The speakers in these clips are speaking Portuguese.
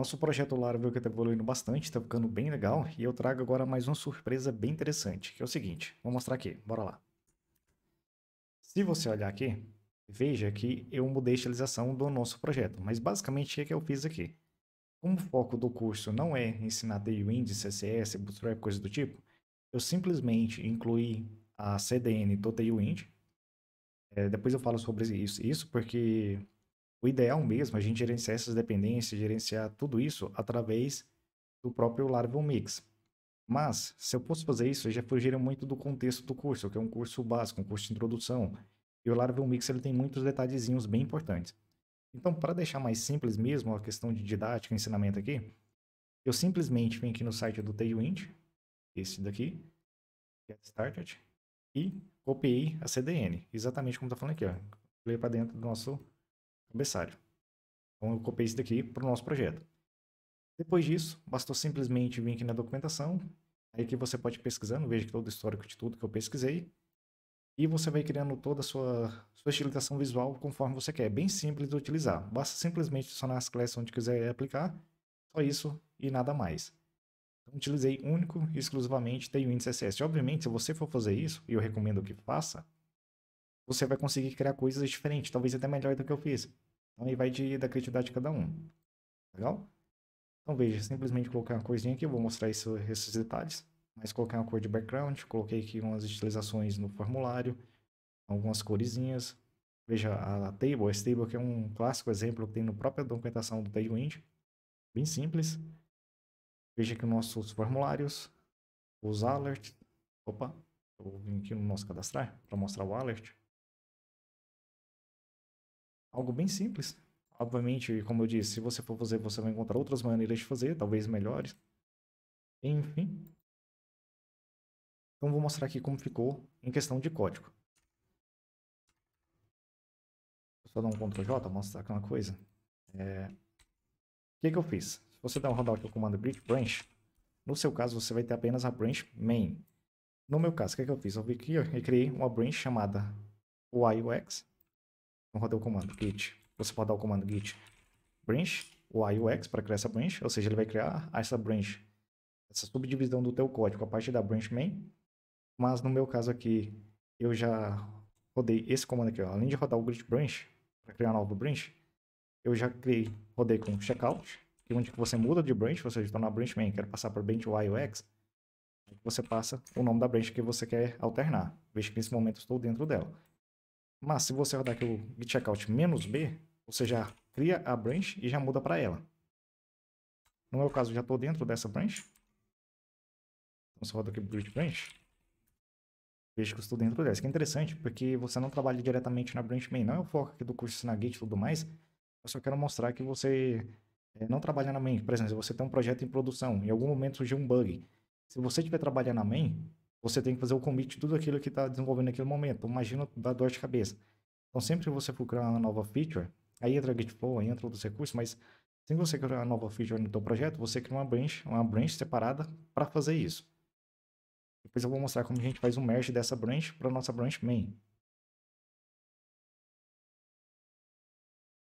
Nosso projeto Laravel está evoluindo bastante, está ficando bem legal, e eu trago agora mais uma surpresa bem interessante, que é o seguinte, vou mostrar aqui, bora lá. Se você olhar aqui, veja que eu mudei a estilização do nosso projeto, mas basicamente o é que eu fiz aqui. Como o foco do curso não é ensinar tailwind, CSS, Bootstrap, coisa do tipo, eu simplesmente incluí a CDN do Tailwind. É, depois eu falo sobre isso, isso porque o ideal mesmo é a gente gerenciar essas dependências, gerenciar tudo isso através do próprio Laravel Mix. Mas, se eu fosse fazer isso, eu já fugiria muito do contexto do curso, que é um curso básico, um curso de introdução. E o Laravel Mix ele tem muitos detalhezinhos bem importantes. Então, para deixar mais simples mesmo a questão de didática, ensinamento aqui, eu simplesmente vim aqui no site do Tailwind, esse daqui, Get Started, e copiei a CDN, exatamente como está falando aqui. Ó. para dentro do nosso cabeçalho. Então eu copiei isso daqui para o nosso projeto. Depois disso, bastou simplesmente vir aqui na documentação, aí que você pode ir pesquisando, veja todo o histórico de tudo que eu pesquisei, e você vai criando toda a sua, sua estilização visual conforme você quer. É bem simples de utilizar. Basta simplesmente adicionar as classes onde quiser aplicar, só isso e nada mais. Então, utilizei único e exclusivamente Tailwind CSS. Obviamente, se você for fazer isso, e eu recomendo que faça, você vai conseguir criar coisas diferentes, talvez até melhor do que eu fiz. Então aí vai de, da criatividade de cada um. Tá legal? Então veja, simplesmente coloquei uma corzinha aqui, vou mostrar isso, esses detalhes. Mas coloquei uma cor de background, coloquei aqui umas estilizações no formulário, algumas coresinhas. Veja a table, a table que é um clássico exemplo que tem na própria documentação do Tailwind. Bem simples. Veja aqui os nossos formulários, os alerts. Opa, vou vir aqui no nosso cadastrar para mostrar o alert algo bem simples. Obviamente, como eu disse, se você for fazer, você vai encontrar outras maneiras de fazer, talvez melhores. Enfim. Então vou mostrar aqui como ficou em questão de código. Vou só dar um Ctrl J, mostrar aqui uma coisa. É... O que, que eu fiz? Se você der um rodar aqui o comando bridge branch, no seu caso você vai ter apenas a branch main. No meu caso, o que, que eu fiz? Eu vi aqui eu criei uma branch chamada YUX, Vamos rodar o comando git. Você pode dar o comando git branch, o IUX para criar essa branch, ou seja, ele vai criar essa branch, essa subdivisão do teu código, a parte da branch main. Mas no meu caso aqui, eu já rodei esse comando aqui, ó. além de rodar o git branch, para criar uma nova branch, eu já criei, rodei com checkout, que é onde que você muda de branch, você está na branch main, quero passar para branch YUX, você passa o nome da branch que você quer alternar, veja que nesse momento estou dentro dela. Mas se você rodar aqui o git checkout menos "-b", você já cria a branch e já muda para ela. No meu caso, já estou dentro dessa branch. Então, você roda aqui build branch. Veja que eu estou dentro dessa. Que é interessante, porque você não trabalha diretamente na branch main. Não é o foco aqui do curso na Git e tudo mais. Eu só quero mostrar que você eh, não trabalha na main. Por exemplo, se você tem um projeto em produção, em algum momento surgiu um bug. Se você estiver trabalhando na main, você tem que fazer o commit de tudo aquilo que está desenvolvendo naquele momento. Imagina da dor de cabeça. Então, sempre que você for criar uma nova feature, aí entra GitFlow, aí entra outros recursos, mas sempre que você criar uma nova feature no seu projeto, você cria uma branch, uma branch separada para fazer isso. Depois eu vou mostrar como a gente faz o um merge dessa branch para nossa branch main.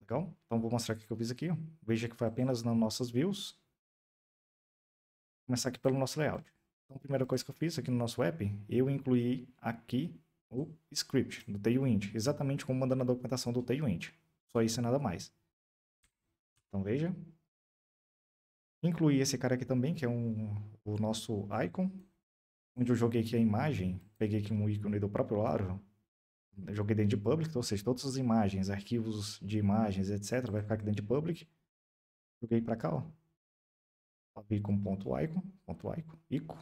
Legal? Então, vou mostrar o que eu fiz aqui. Veja que foi apenas nas nossas views. Vou começar aqui pelo nosso layout. Então, a primeira coisa que eu fiz aqui no nosso app, eu incluí aqui o script do Tailwind, exatamente como mandando na documentação do Tailwind. Só isso e nada mais. Então, veja. Incluí esse cara aqui também, que é um, o nosso icon, onde eu joguei aqui a imagem, peguei aqui um ícone do próprio Laravel. joguei dentro de public, ou seja, todas as imagens, arquivos de imagens, etc, vai ficar aqui dentro de public. Joguei para cá, ó. Abri com ponto .icon, ponto .icon, ico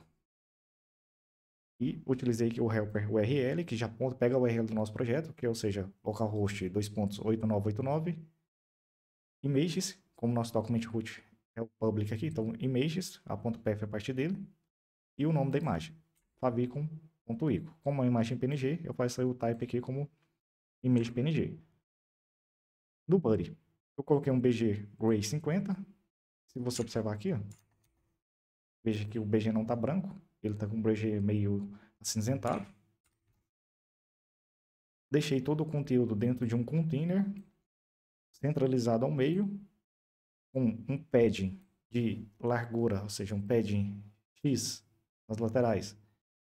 e utilizei aqui o helper URL, que já pega o URL do nosso projeto, que é, ou seja, localhost 2.8989, images, como nosso document root é o public aqui, então images, a.pf é a partir dele, e o nome da imagem, favicon.ico. Como é uma imagem PNG, eu faço o type aqui como image PNG. No body, eu coloquei um BG gray 50, se você observar aqui, ó, veja que o BG não está branco, ele está com o Brazier meio acinzentado. Deixei todo o conteúdo dentro de um container centralizado ao meio, com um padding de largura, ou seja, um padding X nas laterais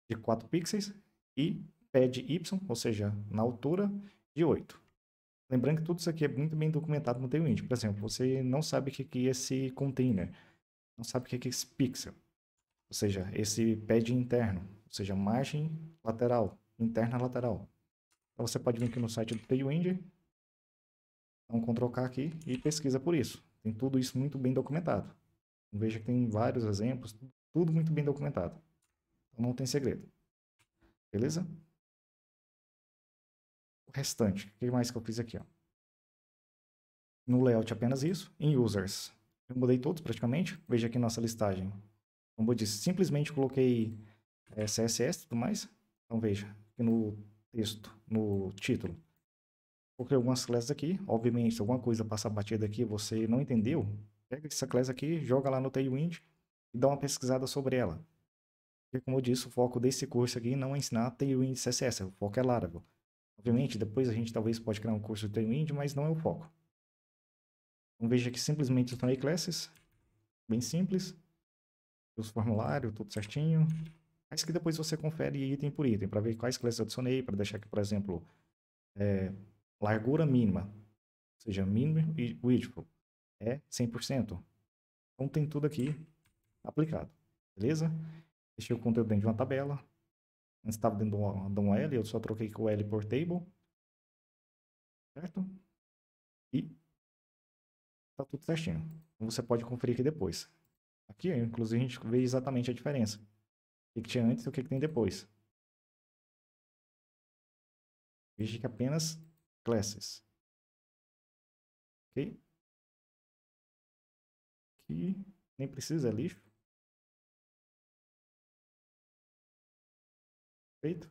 de 4 pixels e pad Y, ou seja, na altura de 8. Lembrando que tudo isso aqui é muito bem documentado no tailwind. Por exemplo, você não sabe o que é esse container, não sabe o que é esse pixel. Ou seja, esse pad interno, ou seja, margem lateral, interna lateral. Então você pode vir aqui no site do Tailwind, dá um Ctrl K aqui e pesquisa por isso. Tem tudo isso muito bem documentado. Veja que tem vários exemplos, tudo muito bem documentado. Então não tem segredo. Beleza? O restante, o que mais que eu fiz aqui? Ó? No layout apenas isso, em users. Eu mudei todos praticamente, veja aqui nossa listagem. Como eu disse, simplesmente coloquei é, eh, CSS e tudo mais. Então veja, aqui no texto, no título. Coloquei algumas classes aqui. Obviamente, se alguma coisa passa batida aqui você não entendeu, pega essa classe aqui, joga lá no Tailwind e dá uma pesquisada sobre ela. E como eu disse, o foco desse curso aqui não é ensinar Tailwind CSS, o foco é Laravel. Obviamente, depois a gente talvez pode criar um curso de Tailwind, mas não é o foco. Então veja que simplesmente eu classes, bem simples os formulários, tudo certinho. Mas que depois você confere item por item, para ver quais classes eu adicionei, para deixar aqui, por exemplo, é, largura mínima, ou seja, mínimo e widthful, é 100%. Então tem tudo aqui aplicado, beleza? Deixei o conteúdo dentro de uma tabela, antes estava dentro de um, L, eu só troquei com o L por table, certo? E tá tudo certinho. Então, você pode conferir aqui depois. Aqui, inclusive, a gente vê exatamente a diferença. O que, tinha antes e o que, que tem depois. Veja que apenas classes. Ok? Aqui nem precisa, é lixo. Feito.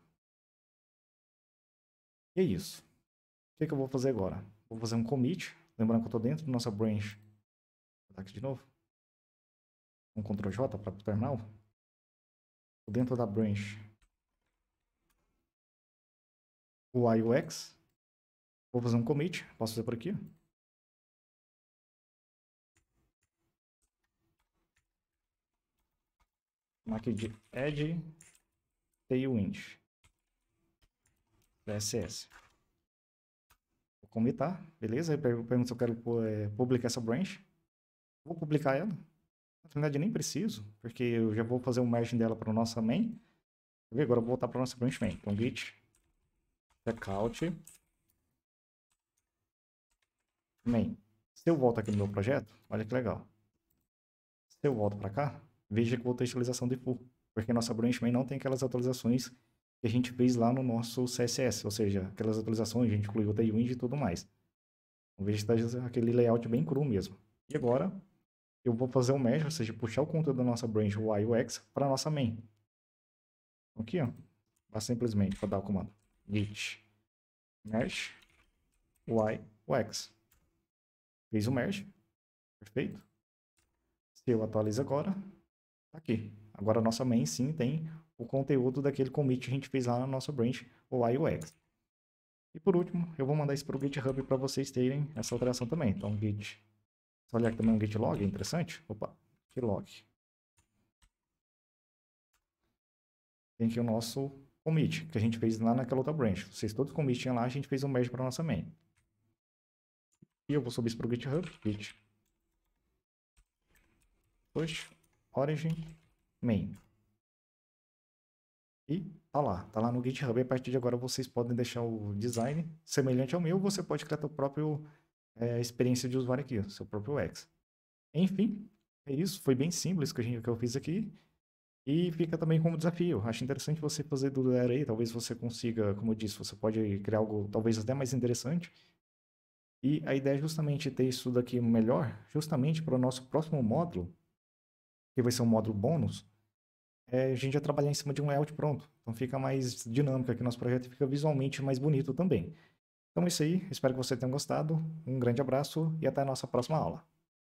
E é isso. O que, é que eu vou fazer agora? Vou fazer um commit. Lembrando que eu estou dentro do nossa branch. Vou botar aqui de novo um Ctrl J para o terminal, dentro da branch o IUX, vou fazer um commit, posso fazer por aqui. Aqui de add tailwind CSS. Vou comitar, beleza? Aí pergunto se eu quero eh, publicar essa branch. Vou publicar ela. Na verdade, nem preciso, porque eu já vou fazer um merge dela para o nosso main. agora eu vou voltar para nossa branch main. Então, git checkout main. Se eu volto aqui no meu projeto, olha que legal. Se eu volto para cá, veja que vou ter atualização de full. Porque a nossa branch main não tem aquelas atualizações que a gente fez lá no nosso CSS. Ou seja, aquelas atualizações, a gente incluiu o tailwind e tudo mais. Então, veja que está aquele layout bem cru mesmo. E agora, eu vou fazer um mesh, ou seja, puxar o conteúdo da nossa branch y UX para nossa main. Aqui, ó. Vai simplesmente para dar o comando git mesh y UX. Fez o merge. Perfeito. Se eu atualizo agora, tá aqui. Agora a nossa main sim tem o conteúdo daquele commit que a gente fez lá na nossa branch y UX. E por último, eu vou mandar isso para o GitHub para vocês terem essa alteração também. Então, git só olhar aqui também um git log, é interessante. Opa, que log. Tem aqui o nosso commit, que a gente fez lá naquela outra branch. Vocês todos commitem lá, a gente fez um merge para nossa main. E eu vou subir isso para o GitHub, git push origin main. E tá lá, tá lá no GitHub. E a partir de agora vocês podem deixar o design semelhante ao meu, você pode criar o próprio é, experiência de usuário aqui, seu próprio X. Enfim, é isso. Foi bem simples que, a gente, que eu fiz aqui. E fica também como desafio. Acho interessante você fazer do zero aí. Talvez você consiga, como eu disse, você pode criar algo talvez até mais interessante. E a ideia é justamente ter isso daqui melhor, justamente para o nosso próximo módulo, que vai ser um módulo bônus, é, a gente já trabalhar em cima de um layout pronto. Então fica mais dinâmico aqui nosso projeto e fica visualmente mais bonito também. Então é isso aí, espero que você tenha gostado. Um grande abraço e até a nossa próxima aula.